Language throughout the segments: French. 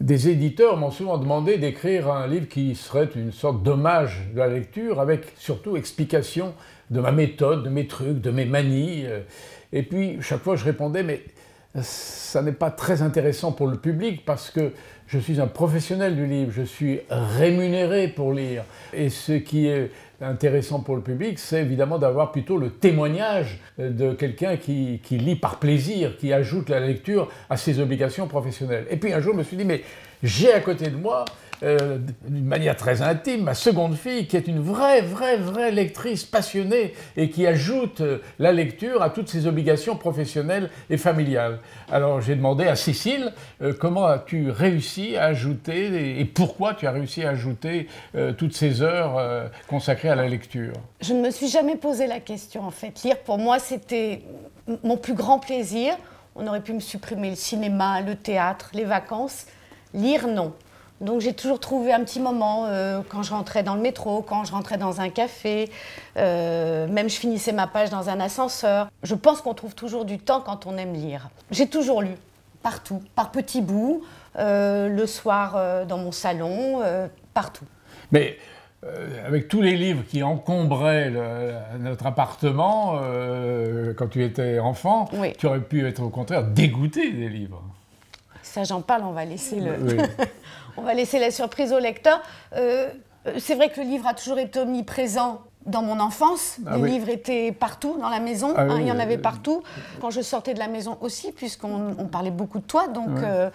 Des éditeurs m'ont souvent demandé d'écrire un livre qui serait une sorte d'hommage de la lecture, avec surtout explication de ma méthode, de mes trucs, de mes manies. Euh. Et puis, chaque fois, je répondais, mais ça n'est pas très intéressant pour le public parce que je suis un professionnel du livre, je suis rémunéré pour lire. Et ce qui est intéressant pour le public, c'est évidemment d'avoir plutôt le témoignage euh, de quelqu'un qui, qui lit par plaisir, qui ajoute la lecture à ses obligations professionnelles. Et puis un jour, je me suis dit, mais j'ai à côté de moi euh, d'une manière très intime, ma seconde fille, qui est une vraie, vraie, vraie lectrice passionnée et qui ajoute euh, la lecture à toutes ses obligations professionnelles et familiales. Alors j'ai demandé à Cécile, comment as-tu réussi à ajouter et, pourquoi tu as réussi à ajouter toutes ces heures consacrées à la lecture Je ne me suis jamais posé la question, en fait. Lire, pour moi, c'était mon plus grand plaisir. On aurait pu me supprimer le cinéma, le théâtre, les vacances. Lire, non. Donc j'ai toujours trouvé un petit moment euh, quand je rentrais dans le métro, quand je rentrais dans un café, euh, même je finissais ma page dans un ascenseur. Je pense qu'on trouve toujours du temps quand on aime lire. J'ai toujours lu, partout, par petits bouts, euh, le soir dans mon salon, partout. Mais euh, avec tous les livres qui encombraient notre appartement euh, quand tu étais enfant, tu aurais pu être au contraire dégoûté des livres. Ça, j'en parle, on va laisser, le... on va laisser la surprise au lecteur. Euh, c'est vrai que le livre a toujours été omniprésent dans mon enfance, ah les livres étaient partout dans la maison, ah hein, il y en euh, avait partout. Quand je sortais de la maison aussi, puisqu'on parlait beaucoup de toi, donc euh,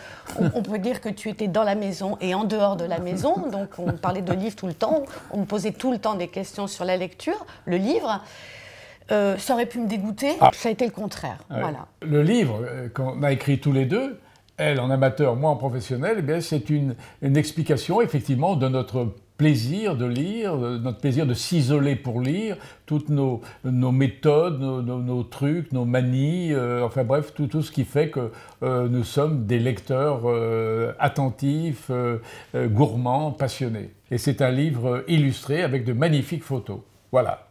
on, peut dire que tu étais dans la maison et en dehors de la maison, donc on parlait de livres tout le temps, on me posait tout le temps des questions sur la lecture, le livre. Euh, ça aurait pu me dégoûter, ah. ça a été le contraire. Voilà. Le livre qu'on a écrit tous les deux, elle en amateur, moi en professionnel, eh c'est une explication effectivement de notre plaisir de lire, euh, notre plaisir de s'isoler pour lire, toutes nos, méthodes, nos, trucs, nos manies, euh, enfin bref, tout, tout, ce qui fait que euh, nous sommes des lecteurs attentifs, gourmands, passionnés. Et c'est un livre illustré avec de magnifiques photos. Voilà.